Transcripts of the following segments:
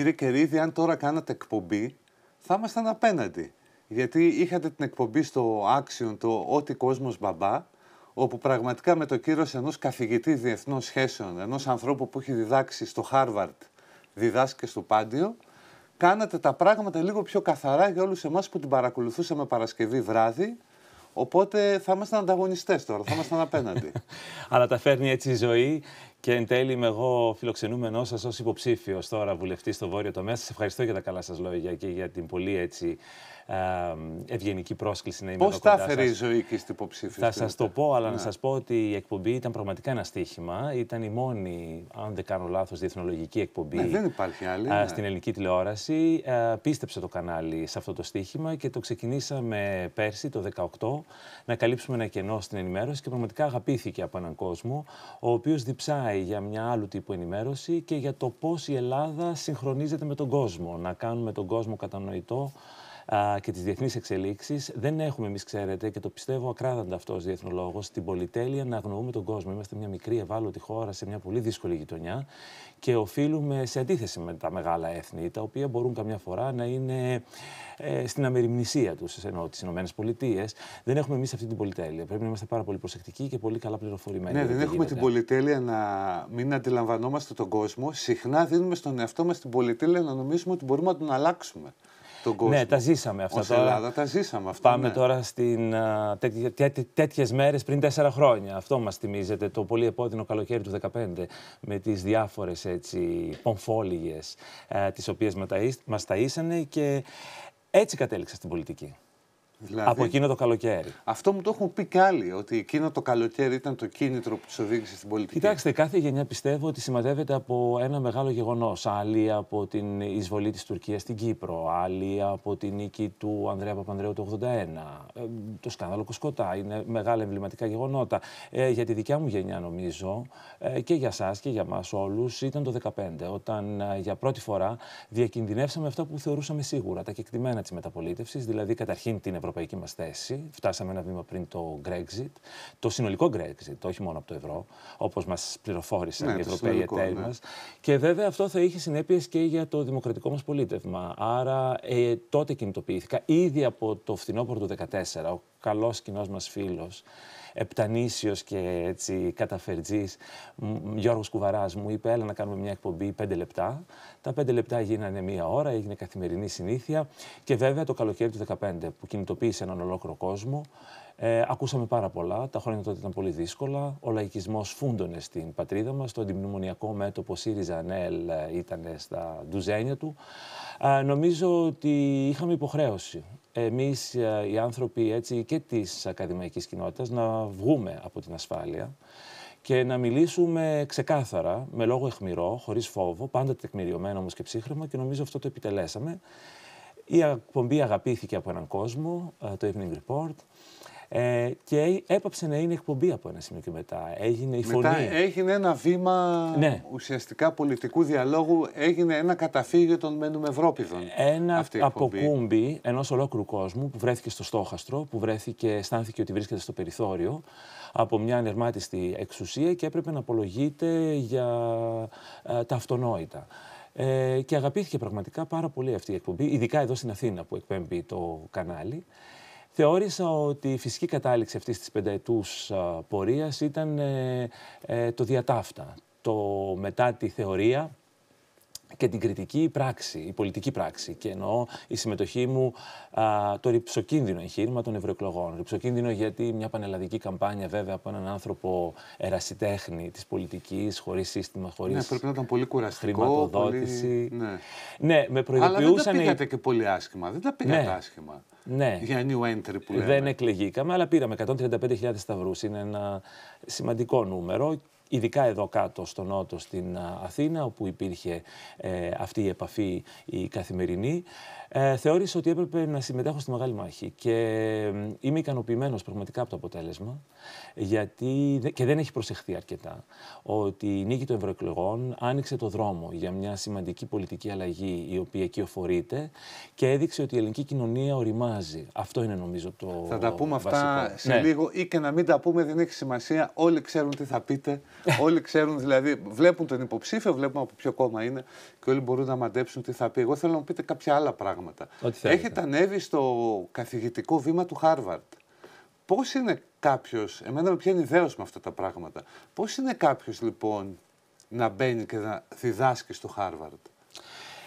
Κύριε Κερίδη, αν τώρα κάνατε εκπομπή, θα ήμασταν απέναντι. Γιατί είχατε την εκπομπή στο Άξιον το Ό,τι Κόσμος Μπαμπά, όπου πραγματικά με το κύριο ενός καθηγητή διεθνών σχέσεων, ενός ανθρώπου που έχει διδάξει στο Χάρβαρτ, διδάσκει στο Πάντιο, κάνατε τα πράγματα λίγο πιο καθαρά για όλους εμάς που την παρακολουθούσαμε Παρασκευή βράδυ, Οπότε θα ήμασταν ανταγωνιστές τώρα, θα ήμασταν απέναντι. Αλλά τα φέρνει έτσι η ζωή και εν τέλει είμαι εγώ φιλοξενούμενός σας ως υποψήφιος τώρα βουλευτής στο Βόρειο Τομέα. Σας ευχαριστώ για τα καλά σας λόγια και για την πολύ έτσι ευγενική πρόσκληση να είμαι Πώς εδώ κοντά τα η ζωή και στην υποψήφια. Θα σας το πω, αλλά ναι. να σας πω ότι η εκπομπή ήταν πραγματικά ένα στοίχημα. Ήταν η μόνη, αν δεν κάνω λάθος, διεθνολογική εκπομπή ναι, δεν υπάρχει άλλη, ναι. στην ελληνική τηλεόραση. Πίστεψε το κανάλι σε αυτό το στίχημα και το ξεκινήσαμε πέρσι, το 2018, να καλύψουμε ένα κενό στην ενημέρωση και πραγματικά αγαπήθηκε από έναν κόσμο, ο οποίος διψάει για μια άλλου τύπου ενημέρωση και για το πώς η Ελλάδα συγχρονίζεται με τον κόσμο. Να κάνουμε τον κόσμο κατανοητό και τις διεθνείς εξελίξεις, δεν έχουμε εμείς, ξέρετε, και το πιστεύω ακράδαντα αυτό ως διεθνολόγο, την πολυτέλεια να αγνοούμε τον κόσμο. Είμαστε μια μικρή ευάλωτη χώρα σε μια πολύ δύσκολη γειτονιά και οφείλουμε σε αντίθεση με τα μεγάλα έθνη, τα οποία μπορούν καμιά φορά να είναι ε, στην αμεριμνησία τους, ενώ τις ΗΠΑ. Δεν έχουμε εμείς αυτή την πολυτέλεια. Πρέπει να είμαστε πάρα πολύ προσεκτικοί και πολύ καλά πληροφορημένοι. Ναι, δεν έχουμε γίνεται. την πολυτέλεια να μην αντιλαμβανόμαστε τον κόσμο. Συχνά δίνουμε στον εαυτό μας την πολυτέλεια να νομίζουμε ότι μπορούμε να τον αλλάξουμε. Ναι, τα ζήσαμε αυτά. τώρα. Ελλάδα τα ζήσαμε αυτά. Πάμε ναι. τώρα στην τέτοιες μέρες μέρες πριν τέσσερα χρόνια. Αυτό μας θυμίζεται το πολύ επώδυνο καλοκαίρι του 2015 με τις διάφορες έτσι τι οποίε τις οποίες μας ταΐσανε και έτσι κατέληξα στην πολιτική. Δηλαδή, από εκείνο το καλοκαίρι. Αυτό μου το έχουν πει κι άλλοι, ότι εκείνο το καλοκαίρι ήταν το κίνητρο που τους οδήγησε στην πολιτική. Κοιτάξτε, κάθε γενιά πιστεύω ότι σημαδεύεται από ένα μεγάλο γεγονός. Άλλοι από την εισβολή της Τουρκίας στην Κύπρο, άλλοι από την νίκη του Ανδρέα Παπανδρέου το 81, ε, το σκάνδαλο Κοσκοτά. Είναι μεγάλα εμβληματικά γεγονότα. Ε, για τη δικιά μου γενιά, νομίζω, ε, και για εσά και για εμά όλους, ήταν το 2015, όταν ε, για πρώτη φορά διακινδυνεύσαμε αυτά που θεωρούσαμε σίγουρα, τα κεκτημένα της μεταπολίτευσης, δηλαδή καταρχήν την Ευρωπαϊκή ευρωπαϊκή μας θέση. Φτάσαμε ένα βήμα πριν το Brexit. Το συνολικό Brexit, όχι μόνο από το ευρώ, όπως μας πληροφόρησαν η ναι, οι Ευρωπαίοι εταίροι ναι. μας. Και βέβαια αυτό θα είχε συνέπειες και για το δημοκρατικό μας πολίτευμα. Άρα ε, τότε κινητοποιήθηκα ήδη από το φθινόπωρο του 2014. Ο καλός κοινός μας φίλος Επτανήσιος και έτσι καταφερτζής Γιώργος Κουβαράς μου είπε έλα να κάνουμε μια εκπομπή πέντε λεπτά. Τα πέντε λεπτά γίνανε μία ώρα, έγινε καθημερινή συνήθεια και βέβαια το καλοκαίρι του 2015 που κινητοποίησε έναν ολόκληρο κόσμο ε, ακούσαμε πάρα πολλά. Τα χρόνια τότε ήταν πολύ δύσκολα. Ο λαϊκισμός φούντωνε στην πατρίδα μας. Το αντιμνημονιακό μέτωπο ΣΥΡΙΖΑ ΝΕΛ ε, ήταν στα ντουζένια του. νομίζω ότι είχαμε υποχρέωση εμείς ε, οι άνθρωποι έτσι και της ακαδημαϊκής κοινότητας να βγούμε από την ασφάλεια και να μιλήσουμε ξεκάθαρα, με λόγο εχμηρό, χωρίς φόβο, πάντα τεκμηριωμένο όμως και ψύχρεμο και νομίζω αυτό το επιτελέσαμε. Η εκπομπή αγαπήθηκε από έναν κόσμο, ε, το Evening Report. Ε, και έπαψε να είναι εκπομπή από ένα σημείο και μετά. Έγινε η μετά φωνή. Έγινε ένα βήμα ναι. ουσιαστικά πολιτικού διαλόγου. Έγινε ένα καταφύγιο των Μένουμε Ευρώπηδων. Ένα αποκούμπι ενός ολόκληρου κόσμου που βρέθηκε στο στόχαστρο, που βρέθηκε, αισθάνθηκε ότι βρίσκεται στο περιθώριο από μια ανερμάτιστη εξουσία και έπρεπε να απολογείται για ε, τα αυτονόητα. Ε, και αγαπήθηκε πραγματικά πάρα πολύ αυτή η εκπομπή, ειδικά εδώ στην Αθήνα που εκπέμπει το κανάλι. Θεώρησα ότι η φυσική κατάληξη αυτής της πενταετούς πορείας ήταν ε, ε, το διατάφτα. Το μετά τη θεωρία και την κριτική πράξη, η πολιτική πράξη. Και εννοώ η συμμετοχή μου α, το ρηψοκίνδυνο εγχείρημα των ευρωεκλογών. Ρηψοκίνδυνο γιατί μια πανελλαδική καμπάνια, βέβαια, από έναν άνθρωπο ερασιτέχνη της πολιτικής, χωρίς σύστημα, χωρίς. Ναι, πρέπει να ήταν πολύ κουραστικό. Χρηματοδότηση. Πολύ... Ναι. ναι, με προειδοποιούσαν. Αλλά δεν τα πήγατε και πολύ άσχημα. Δεν τα πήγατε ναι. άσχημα. Ναι. Για new entry που λέμε. Δεν εκλεγήκαμε, αλλά πήραμε 135.000 σταυρούς. Είναι ένα σημαντικό νούμερο ειδικά εδώ κάτω στο νότο στην Αθήνα όπου υπήρχε ε, αυτή η επαφή η καθημερινή. Ε, θεώρησα ότι έπρεπε να συμμετέχω στη μεγάλη μάχη και είμαι ικανοποιημένος πραγματικά από το αποτέλεσμα γιατί, και δεν έχει προσεχθεί αρκετά ότι η νίκη των ευρωεκλογών άνοιξε το δρόμο για μια σημαντική πολιτική αλλαγή η οποία εκεί οφορείται και έδειξε ότι η ελληνική κοινωνία οριμάζει. Αυτό είναι νομίζω το. Θα τα πούμε αυτά σε ναι. λίγο ή και να μην τα πούμε δεν έχει σημασία. Όλοι ξέρουν τι θα πείτε. όλοι ξέρουν δηλαδή, βλέπουν τον υποψήφιο, βλέπουν από ποιο κόμμα είναι και όλοι μπορούν να μαντέψουν τι θα πει. Εγώ θέλω να πείτε κάποια άλλα πράγματα πράγματα. Έχετε ανέβει στο καθηγητικό βήμα του Χάρβαρτ. Πώς είναι κάποιος, εμένα με πιάνει ιδέω με αυτά τα πράγματα. Πώς είναι κάποιος λοιπόν να μπαίνει και να διδάσκει στο Χάρβαρτ.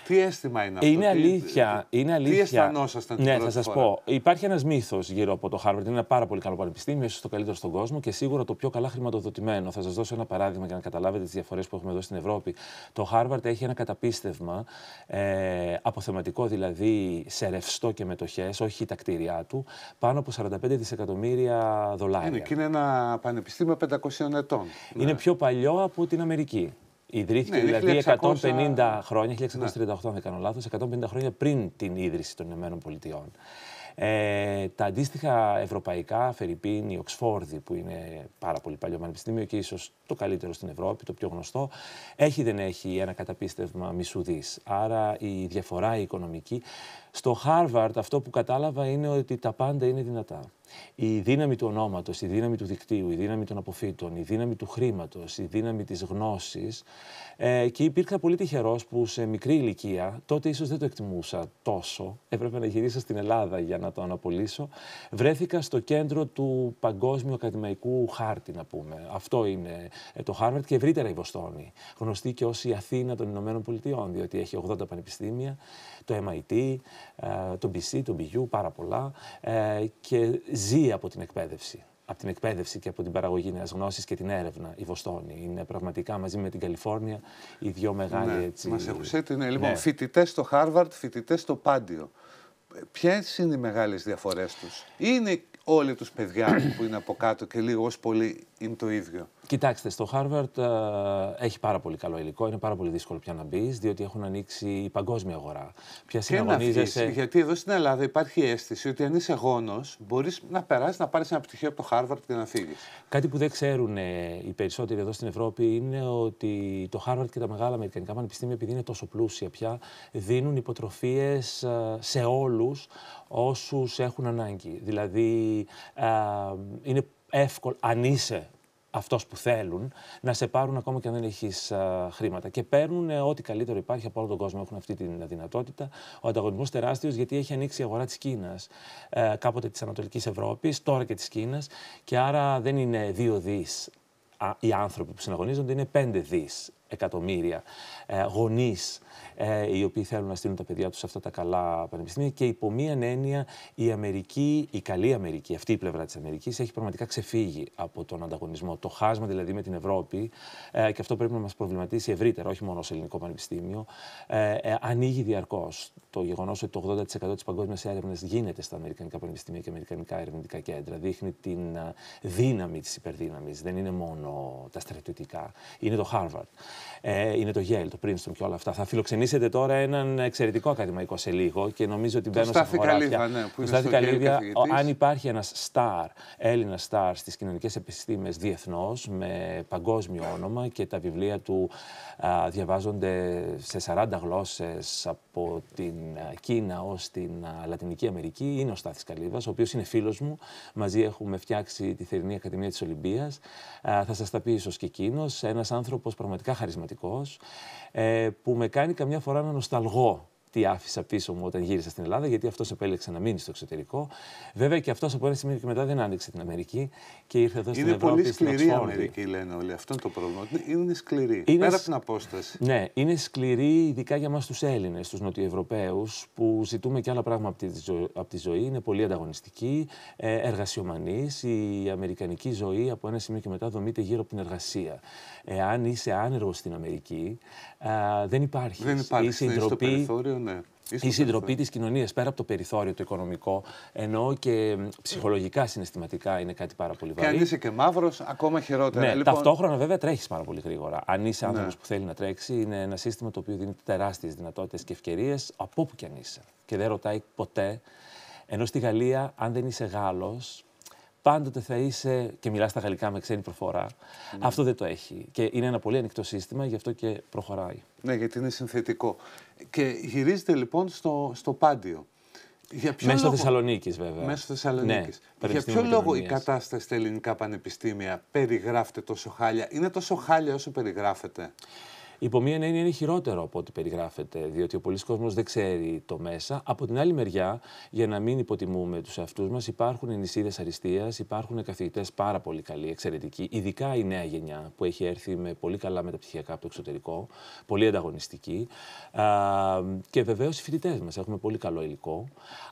Τι αίσθημα είναι αυτό. Είναι αλήθεια. Τι, είναι αλήθεια. τι αισθανόσασταν Ναι, πρώτη θα σα πω. Υπάρχει ένας μύθος γύρω από το Χάρβαρντ. Είναι ένα πάρα πολύ καλό πανεπιστήμιο, ίσως το καλύτερο στον κόσμο και σίγουρα το πιο καλά χρηματοδοτημένο. Θα σας δώσω ένα παράδειγμα για να καταλάβετε τις διαφορές που έχουμε εδώ στην Ευρώπη. Το Χάρβαρντ έχει ένα καταπίστευμα ε, αποθεματικό δηλαδή σε ρευστό και μετοχές, όχι τα κτίρια του, πάνω από 45 δισεκατομμύρια δολάρια. Είναι είναι ένα πανεπιστήμιο 500 ετών. Είναι ναι. πιο παλιό από την Αμερική. Ιδρύθηκε ναι, δηλαδή 150 χρόνια, 1638 αν δεν κάνω λάθος, 150 χρόνια πριν την ίδρυση των Ηνωμένων Πολιτειών. Ε, τα αντίστοιχα ευρωπαϊκά, Φερρυπίν, η Οξφόρδη, που είναι πάρα πολύ παλιό πανεπιστήμιο και ίσως το καλύτερο στην Ευρώπη, το πιο γνωστό, έχει δεν έχει ένα καταπίστευμα μισουδή. Άρα η διαφορά η οικονομική στο Harvard αυτό που κατάλαβα είναι ότι τα πάντα είναι δυνατά. Η δύναμη του ονόματος, η δύναμη του δικτύου, η δύναμη των αποφύτων, η δύναμη του χρήματος, η δύναμη της γνώσης ε, και υπήρχα πολύ τυχερός που σε μικρή ηλικία, τότε ίσως δεν το εκτιμούσα τόσο, έπρεπε να γυρίσω στην Ελλάδα για να το αναπολύσω, βρέθηκα στο κέντρο του παγκόσμιου ακαδημαϊκού χάρτη να πούμε. Αυτό είναι ε, το Harvard και ευρύτερα η Βοστόνη, γνωστή και ως η Αθήνα των Ηνωμένων Πολιτειών, διότι έχει 80 πανεπιστήμια, το MIT, ε, τον BC, τον BU, πάρα πολλά ε, και ζει από την εκπαίδευση από την εκπαίδευση και από την παραγωγή νέας γνώσης και την έρευνα η Βοστόνη. Είναι πραγματικά μαζί με την Καλιφόρνια οι δύο μεγάλοι ναι, έτσι. Μας έχουν ναι. Λοιπόν, ναι. φοιτητές στο Χάρβαρντ φοιτητές στο Πάντιο. Ποιες είναι οι μεγάλες διαφορές τους, Είναι όλοι τους παιδιά που είναι από κάτω και λίγο ως πολύ είναι το ίδιο. Κοιτάξτε, στο Harvard ε, έχει πάρα πολύ καλό υλικό. Είναι πάρα πολύ δύσκολο πια να μπεις, διότι έχουν ανοίξει η παγκόσμια αγορά. Πια συναγωνίζεσαι. γιατί εδώ στην Ελλάδα υπάρχει η αίσθηση ότι αν είσαι γόνος, μπορείς να περάσεις να πάρεις ένα πτυχίο από το Harvard και να φύγεις. Κάτι που δεν ξέρουν ε, οι περισσότεροι εδώ στην Ευρώπη είναι ότι το Harvard και τα μεγάλα Αμερικανικά πανεπιστήμια, επειδή είναι τόσο πλούσια πια, δίνουν υποτροφίες ε, σε όλους όσους έχουν ανάγκη. Δηλαδή, είναι εύκολο, αν είσαι αυτός που θέλουν, να σε πάρουν ακόμα και αν δεν έχεις χρήματα. Και παίρνουν ό,τι καλύτερο υπάρχει από όλο τον κόσμο. Έχουν αυτή τη δυνατότητα. Ο ανταγωνισμός τεράστιος γιατί έχει ανοίξει η αγορά της Κίνας, ε, κάποτε της Ανατολικής Ευρώπης, τώρα και της Κίνας. Και άρα δεν είναι δύο δις οι άνθρωποι που συναγωνίζονται, είναι πέντε δις εκατομμύρια ε, γονείς ε, οι οποίοι θέλουν να στείλουν τα παιδιά τους σε αυτά τα καλά πανεπιστήμια. Και υπό μίαν έννοια η Αμερική, η καλή Αμερική, αυτή η πλευρά της Αμερικής, έχει πραγματικά ξεφύγει από τον ανταγωνισμό. Το χάσμα δηλαδή με την Ευρώπη, ε, και αυτό πρέπει να μας προβληματίσει ευρύτερα, όχι μόνο σε ελληνικό πανεπιστήμιο, ε, ε, ανοίγει διαρκώς. Το γεγονός ότι το 80% της παγκόσμιας έρευνας γίνεται στα Αμερικανικά πανεπιστήμια και Αμερικανικά ερευνητικά κέντρα δείχνει την ε, δύναμη της υπερδύναμης. Δεν είναι μόνο τα στρατιωτικά, είναι το Harvard ε, είναι το Yale, το Princeton και όλα αυτά. Θα φιλοξενήσετε τώρα έναν εξαιρετικό ακαδημαϊκό σε λίγο και νομίζω ότι μπαίνω στα χωράφια. Ναι, που είναι αν υπάρχει ένας star, Έλληνας star στις κοινωνικές επιστήμες διεθνώς, με παγκόσμιο όνομα και τα βιβλία του διαβάζονται σε 40 γλώσσες από την Κίνα ως την Λατινική Αμερική, είναι ο Στάθης Καλίδα, ο οποίος είναι φίλος μου. Μαζί έχουμε φτιάξει τη θερινή Ακαδημία της Ολυμπίας. Θα σας τα πει ίσως και εκείνος. Ένας άνθρωπος πραγματικά χαρισματικός, ε, που με κάνει καμιά φορά να νοσταλγώ τι άφησα πίσω μου όταν γύρισα στην Ελλάδα, γιατί αυτός επέλεξε να μείνει στο εξωτερικό. Βέβαια και αυτός από ένα σημείο και μετά δεν άνοιξε την Αμερική και ήρθε εδώ στην Ευρώπη. Είναι πολύ σκληρή η Αμερική, λένε όλοι. Αυτό είναι το πρόβλημα. Είναι σκληρή. Πέρα από την απόσταση. Ναι, είναι σκληρή ειδικά για εμάς τους Έλληνες, τους Νοτιοευρωπαίους, που ζητούμε και άλλα πράγματα από τη, ζωή. Είναι πολύ ανταγωνιστική, ε, εργασιομανής. Η αμερικανική ζωή από ένα σημείο και μετά δομείται γύρω από την εργασία. Εάν είσαι άνεργος στην Αμερική, δεν υπάρχει. Δεν υπάρχει. Ναι, Η συντροπή της κοινωνίας πέρα από το περιθώριο το οικονομικό, ενώ και ψυχολογικά συναισθηματικά είναι κάτι πάρα πολύ βαρύ. Και αν είσαι και μαύρος, ακόμα χειρότερα. Ναι, λοιπόν, Ταυτόχρονα, βέβαια, τρέχεις πάρα πολύ γρήγορα. Αν είσαι ναι. άνθρωπος που θέλει να τρέξει, είναι ένα σύστημα το οποίο δίνει τεράστιες δυνατότητες και ευκαιρίες από όπου κι αν είσαι. Και δεν ρωτάει ποτέ. Ενώ στη Γαλλία, αν δεν είσαι Γάλλος, πάντοτε θα είσαι και μιλάς στα γαλλικά με ξένη προφορά. Ναι. Αυτό δεν το έχει. Και είναι ένα πολύ ανοιχτό σύστημα, γι' αυτό και προχωράει. Ναι, γιατί είναι συνθετικό. Και γυρίζεται λοιπόν στο, στο πάντιο. Μέσω λόγο... Θεσσαλονίκης, βέβαια. Μέσω Θεσσαλονίκης. Ναι, Για ποιο λόγο η κατάσταση στα ελληνικά πανεπιστήμια περιγράφεται τόσο χάλια, είναι τόσο χάλια όσο περιγράφεται. Υπό μία έννοια είναι χειρότερο από ό,τι περιγράφεται, διότι ο πολλή κόσμος δεν ξέρει το μέσα. Από την άλλη μεριά, για να μην υποτιμούμε τους εαυτούς μας, υπάρχουν ενισχυδε αριστείας, υπάρχουν καθηγητές πάρα πολύ καλοί, εξαιρετικοί, ειδικά η νέα γενιά που έχει έρθει με πολύ καλά μεταπτυχιακά από το εξωτερικό, πολύ ανταγωνιστική. Και βεβαίως οι φοιτητές μας. Έχουμε πολύ καλό υλικό.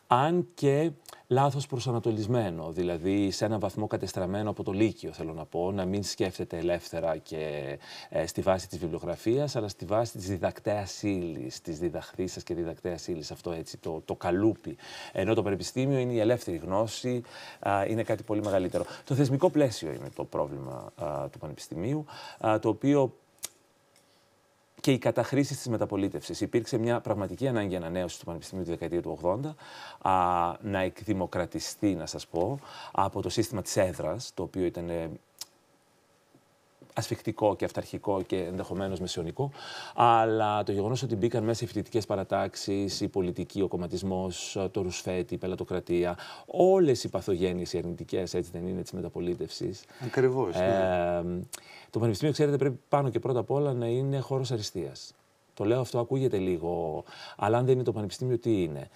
Αν και λάθος προσανατολισμένο, δηλαδή σε έναν βαθμό κατεστραμμένο από το Λύκειο θέλω να πω, να μην σκέφτεται ελεύθερα και ε, στη βάση της βιβλιογραφίας, αλλά στη βάση της διδακτέας ύλης, της σα και διδακτέας ύλης, αυτό έτσι το, το καλούπι. Ενώ το πανεπιστήμιο είναι η ελεύθερη γνώση, είναι κάτι πολύ μεγαλύτερο. Το θεσμικό πλαίσιο είναι το πρόβλημα του πανεπιστημίου, το οποίο και η καταχρήση της μεταπολίτευσης. Υπήρξε μια πραγματική ανάγκη ανανέωσης του Πανεπιστημίου τη δεκαετία του 80, α, να εκδημοκρατιστεί, να σας πω, από το σύστημα της έδρας, το οποίο ήταν ε, ασφιχτικό και αυταρχικό και ενδεχομένως μεσαιωνικό. Αλλά το γεγονός ότι μπήκαν μέσα οι φοιτητικές παρατάξεις, η πολιτική, ο κομματισμός, το ρουσφέτη, η πελατοκρατία, όλες οι παθογένειες οι αρνητικές, έτσι δεν είναι, της μεταπολίτευσης. Ακριβώς. Ναι. Το πανεπιστήμιο, ξέρετε, πρέπει πάνω και πρώτα απ' όλα να είναι χώρος αριστείας. Το λέω αυτό, ακούγεται λίγο, αλλά αν δεν είναι το πανεπιστήμιο, τι είναι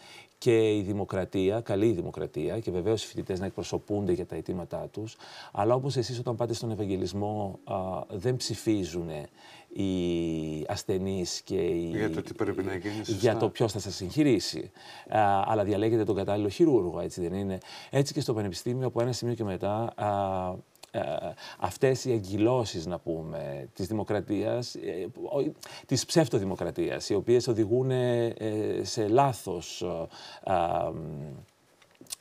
και η δημοκρατία, καλή η δημοκρατία και βεβαίως οι φοιτητές να εκπροσωπούνται για τα αιτήματά τους. Αλλά όπως εσείς όταν πάτε στον Ευαγγελισμό δεν ψηφίζουν οι ασθενείς και οι... Για το τι πρέπει να γίνει Για το ποιος θα σας συγχειρήσει. αλλά διαλέγετε τον κατάλληλο χειρούργο, έτσι δεν είναι. Έτσι και στο Πανεπιστήμιο από ένα σημείο και μετά... Ε, αυτές οι εγκυλώσεις, να πούμε, της δημοκρατίας, ε, της ψευτοδημοκρατίας, οι οποίες οδηγούν ε, σε λάθος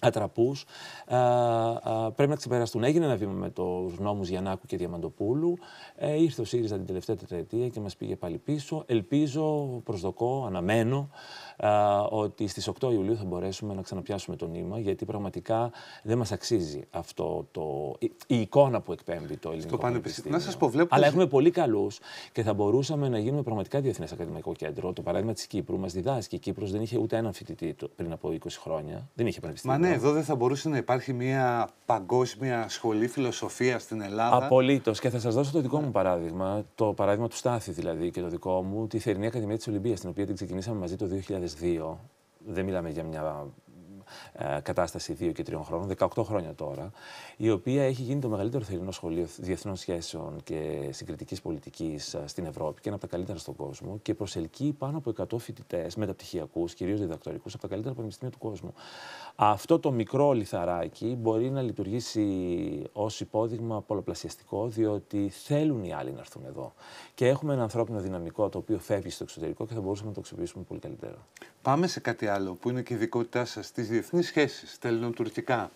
ατραπούς, πρέπει να ξεπεραστούν. Έγινε ένα βήμα με τους νόμους Γιαννάκου και Διαμαντοπούλου. ήρθε ο ΣΥΡΙΖΑ την τελευταία τετραετία και μας πήγε πάλι πίσω. Ελπίζω, προσδοκώ, αναμένω ότι στις 8 Ιουλίου θα μπορέσουμε να ξαναπιάσουμε το νήμα, γιατί πραγματικά δεν μας αξίζει αυτό το, η εικόνα που εκπέμπει το ελληνικό πανεπιστήμιο. Να σας πω, Αλλά έχουμε πολύ καλούς και θα μπορούσαμε να γίνουμε πραγματικά διεθνές ακαδημαϊκό κέντρο. Το παράδειγμα της Κύπρου μας διδάσκει. Η Κύπρος δεν είχε ούτε έναν φοιτητή πριν από 20 χρόνια. Δεν είχε πανεπιστήμιο. Μα ναι, εδώ δεν θα μπορούσε να υπάρχει μια παγκόσμια σχολή φιλοσοφίας στην Ελλάδα. Απολύτως. Και θα σας δώσω το δικό μου παράδειγμα. Το παράδειγμα του Στάθη δηλαδή και το δικό μου, τη Θερινή Ακαδημία της Ολυμπίας, την οποία την ξεκινήσαμε μαζί το 2000. es desvío de mí la me llamaba Ε, κατάσταση 2 και 3 χρόνων, 18 χρόνια τώρα, η οποία έχει γίνει το μεγαλύτερο θερινό σχολείο διεθνών σχέσεων και συγκριτικής πολιτικής ε, στην Ευρώπη και ένα από τα καλύτερα στον κόσμο και προσελκύει πάνω από 100 φοιτητές, μεταπτυχιακούς, κυρίως διδακτορικούς, από τα καλύτερα πανεπιστήμια του κόσμου. Αυτό το μικρό λιθαράκι μπορεί να λειτουργήσει ως υπόδειγμα πολλαπλασιαστικό, διότι θέλουν οι άλλοι να έρθουν εδώ. Και έχουμε ένα ανθρώπινο δυναμικό το οποίο φεύγει στο εξωτερικό και θα μπορούσαμε να το αξιοποιήσουμε πολύ καλύτερα. Πάμε σε κάτι άλλο που είναι και ειδικότητά σας τη διεθνεί σχέσει, τα ελληνοτουρκικά.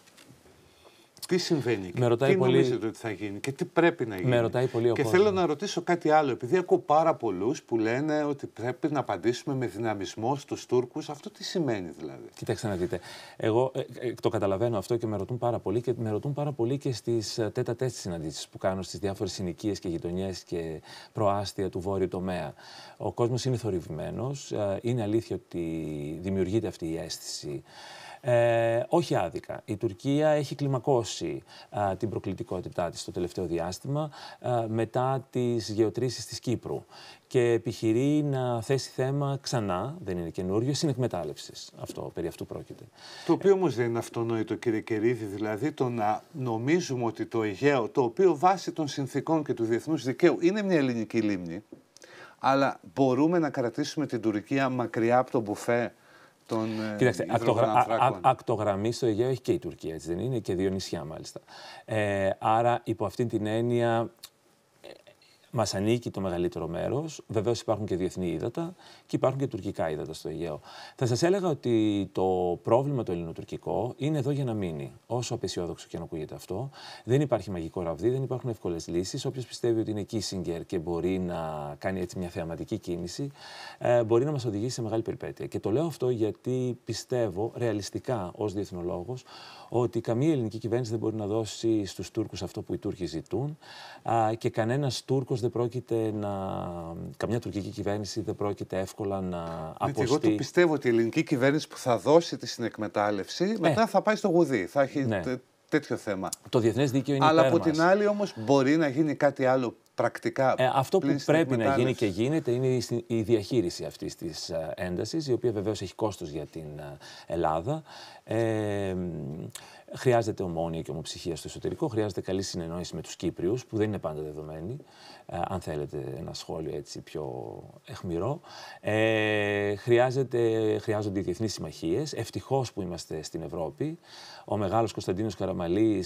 Τι συμβαίνει εκεί, τι πολύ... νομίζετε ότι θα γίνει και τι πρέπει να γίνει. Με ρωτάει πολύ ο και θέλω να ρωτήσω κάτι άλλο, επειδή ακούω πάρα πολλούς που λένε ότι πρέπει να απαντήσουμε με δυναμισμό στους Τούρκους. Αυτό τι σημαίνει δηλαδή. Κοιτάξτε να δείτε. Εγώ ε, ε, το καταλαβαίνω αυτό και με ρωτούν πάρα πολύ και με ρωτούν πάρα πολύ και στις ε, τέτα τεστ συναντήσεις που κάνω στις διάφορες συνοικίες και γειτονιές και προάστια του βόρειου τομέα. Ο κόσμος είναι θορυβημένος. Είναι αλήθεια ότι δημιουργείται αυτή η αίσθηση ε, όχι άδικα. Η Τουρκία έχει κλιμακώσει την προκλητικότητά της στο τελευταίο διάστημα μετά τις γεωτρήσεις της Κύπρου και επιχειρεί να θέσει θέμα ξανά, δεν είναι καινούριο, συνεκμετάλλευσης. Αυτό περί αυτού πρόκειται. Το οποίο όμως δεν είναι αυτονόητο, κύριε Κερίδη, δηλαδή το να νομίζουμε ότι το Αιγαίο, το οποίο βάσει των συνθήκων και του διεθνούς δικαίου είναι μια ελληνική λίμνη, αλλά μπορούμε να κρατήσουμε την Τουρκία μακριά από τον μπουφέ των ε, Κοιτάξτε, ακτογραμμής στο Αιγαίο έχει και η Τουρκία, έτσι δεν είναι, και δύο νησιά μάλιστα. Ε, άρα, υπό αυτή την έννοια, Μας ανήκει το μεγαλύτερο μέρος. Βεβαίως υπάρχουν και διεθνή ύδατα και υπάρχουν και τουρκικά ύδατα στο Αιγαίο. Θα σας έλεγα ότι το πρόβλημα το ελληνοτουρκικό είναι εδώ για να μείνει. Όσο απεσιόδοξο και αν ακούγεται αυτό, δεν υπάρχει μαγικό ραβδί, δεν υπάρχουν εύκολες λύσεις. Όποιος πιστεύει ότι είναι Κίσιγκερ και μπορεί να κάνει έτσι μια θεαματική κίνηση, ε, μπορεί να μας οδηγήσει σε μεγάλη περιπέτεια. Και το λέω αυτό γιατί πιστεύω ρεαλιστικά ως διεθνολόγος ότι καμία ελληνική κυβέρνηση δεν μπορεί να δώσει στους Τούρκους αυτό που οι Τούρκοι ζητούν και κανένας Τούρκος δεν πρόκειται να... Καμιά τουρκική κυβέρνηση δεν πρόκειται εύκολα να αποστεί... Ναι, εγώ το πιστεύω ότι η ελληνική κυβέρνηση που θα δώσει τη συνεκμετάλλευση ναι. μετά θα πάει στο γουδί. Θα έχει ναι. τέτοιο θέμα. Το διεθνές δίκαιο είναι Αλλά από την άλλη όμως μπορεί να γίνει κάτι άλλο πρακτικά. Ε, αυτό που πρέπει να γίνει και γίνεται είναι η διαχείριση αυτής της ε, έντασης, η οποία βεβαίως έχει κόστος για την ε, Ελλάδα. Ε, χρειάζεται ομόνοια και ομοψυχία στο εσωτερικό, χρειάζεται καλή συνεννόηση με τους Κύπριους, που δεν είναι πάντα δεδομένη. αν θέλετε ένα σχόλιο έτσι πιο εχμηρό. Ε, χρειάζεται, χρειάζονται οι διεθνείς συμμαχίες. Ευτυχώς που είμαστε στην Ευρώπη. Ο μεγάλος Κωνσταντίνος Καραμαλής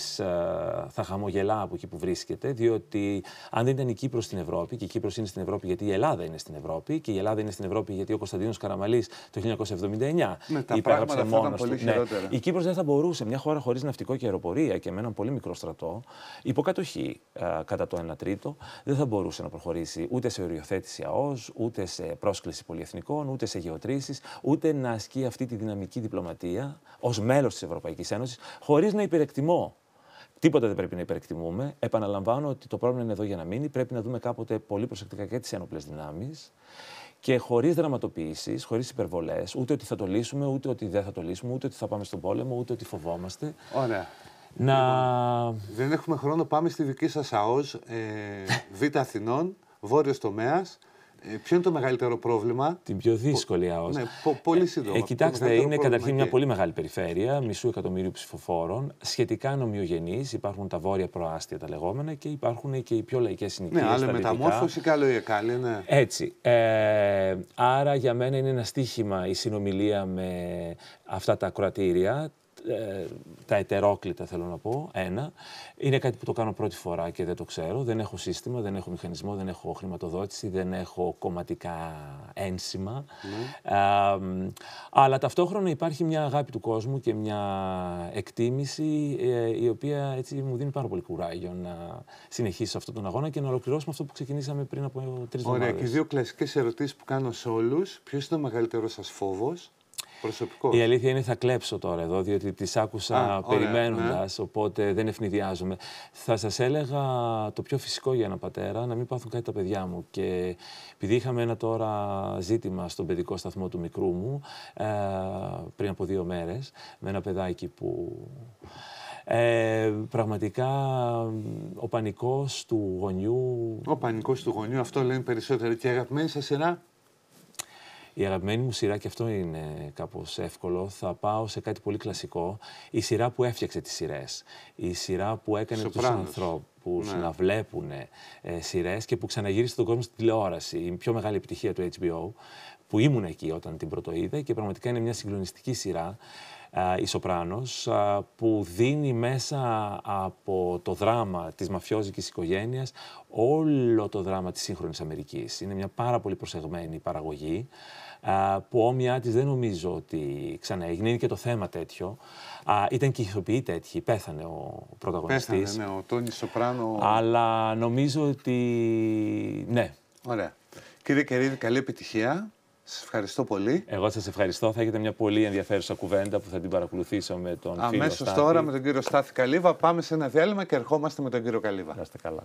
θα χαμογελά από εκεί που βρίσκεται, διότι αν δεν ήταν η Κύπρος στην Ευρώπη, και η Κύπρος είναι στην Ευρώπη γιατί η Ελλάδα είναι στην Ευρώπη, και η Ελλάδα είναι στην Ευρώπη γιατί ο Κωνσταντίνος Καραμαλής το 1979 ναι, τα υπέγραψε μόνο του. Ναι. Η Κύπρος δεν θα μπορούσε, μια χώρα χωρίς ναυτικό και αεροπορία και με έναν πολύ μικρό στρατό, υποκατοχή κατά το 1 τρίτο, δεν θα μπορούσε να προχωρήσει ούτε σε οριοθέτηση ΑΟΣ, ούτε σε πρόσκληση πολυεθνικών, ούτε σε γεωτρήσεις, ούτε να ασκεί αυτή τη δυναμική διπλωματία ως μέλος της Ευρωπαϊκής Ένωσης, χωρίς να υπερεκτιμώ Τίποτα δεν πρέπει να υπερεκτιμούμε. Επαναλαμβάνω ότι το πρόβλημα είναι εδώ για να μείνει. Πρέπει να δούμε κάποτε πολύ προσεκτικά και τις ένοπλες δυνάμεις. Και χωρίς δραματοποιήσεις, χωρίς υπερβολές, ούτε ότι θα το λύσουμε, ούτε ότι δεν θα το λύσουμε, ούτε ότι θα πάμε στον πόλεμο, ούτε ότι φοβόμαστε. Ωραία. Να... Λοιπόν, δεν έχουμε χρόνο. Πάμε στη δική σας ΑΟΣ ε, Β' Αθηνών, βόρειος τομέας. Ε, ποιο είναι το μεγαλύτερο πρόβλημα. Την πιο δύσκολη Πο... Ναι, πολύ ε, ε, σύντομα. Ε, κοιτάξτε, είναι καταρχήν μια πολύ μεγάλη περιφέρεια, μισού εκατομμύριου ψηφοφόρων, σχετικά νομιογενείς. Υπάρχουν τα βόρεια προάστια τα λεγόμενα και υπάρχουν και οι πιο λαϊκές συνοικίε. Ναι, άλλο εκάλι, ναι. Έτσι. Ε, άρα για μένα είναι ένα στίχημα η ΕΚΑΛΗ, ναι ετσι ε αρα για μενα ειναι ενα στιχημα η συνομιλια με αυτά τα κρατήρια... Ε, τα ετερόκλητα θέλω να πω, ένα. Είναι κάτι που το κάνω πρώτη φορά και δεν το ξέρω. Δεν έχω σύστημα, δεν έχω μηχανισμό, δεν έχω χρηματοδότηση, δεν έχω κομματικά ένσημα. Ναι. αλλά ταυτόχρονα υπάρχει μια αγάπη του κόσμου και μια εκτίμηση ε, η οποία έτσι μου δίνει πάρα πολύ κουράγιο να συνεχίσω αυτόν τον αγώνα και να ολοκληρώσουμε αυτό που ξεκινήσαμε πριν από τρεις εβδομάδε. Ωραία, και δύο κλασικές ερωτήσεις που κάνω σε όλους. Ποιος είναι ο μεγαλύτερος σας φόβος η αλήθεια είναι θα κλέψω τώρα εδώ, διότι τις άκουσα ναι. περιμένοντας, οπότε δεν ευνηδιάζομαι. Θα σας έλεγα το πιο φυσικό για ένα πατέρα, να μην πάθουν κάτι τα παιδιά μου. Και επειδή είχαμε ένα τώρα ζήτημα στον παιδικό σταθμό του μικρού μου, ε, πριν από δύο μέρες με ένα παιδάκι που... Ε, πραγματικά ο πανικός του γονιού... Ο πανικός του γονιού, αυτό λένε περισσότερο και αγαπημένοι σας ένα η αγαπημένη μου σειρά, και αυτό είναι κάπως εύκολο, θα πάω σε κάτι πολύ κλασικό. Η σειρά που έφτιαξε τις σειρές. Η σειρά που έκανε τους ανθρώπους ναι. να βλέπουν ε, σειρές και που ξαναγύρισε τον κόσμο στην τηλεόραση. Η πιο μεγάλη επιτυχία του HBO, που ήμουν εκεί όταν την πρωτοείδα και πραγματικά είναι μια συγκλονιστική σειρά η Σοπράνος που δίνει μέσα από το δράμα της μαφιόζικης οικογένειας όλο το δράμα της σύγχρονης Αμερικής. Είναι μια πάρα πολύ προσεγμένη παραγωγή που όμοιά της δεν νομίζω ότι ξανά έγινε. Είναι και το θέμα τέτοιο. Ήταν και ηθοποιοί τέτοιοι. Πέθανε ο πρωταγωνιστής. Πέθανε, ναι, ο Τόνι Σοπράνο. Αλλά νομίζω ότι ναι. Ωραία. Κύριε Κερίδη, καλή επιτυχία. Σας ευχαριστώ πολύ. Εγώ σας ευχαριστώ. Θα έχετε μια πολύ ενδιαφέρουσα κουβέντα που θα την παρακολουθήσω με τον Αμέσως φίλο Αμέσω τώρα με τον κύριο Στάθη Καλύβα. Πάμε σε ένα διάλειμμα και ερχόμαστε με τον κύριο Καλύβα. Να καλά.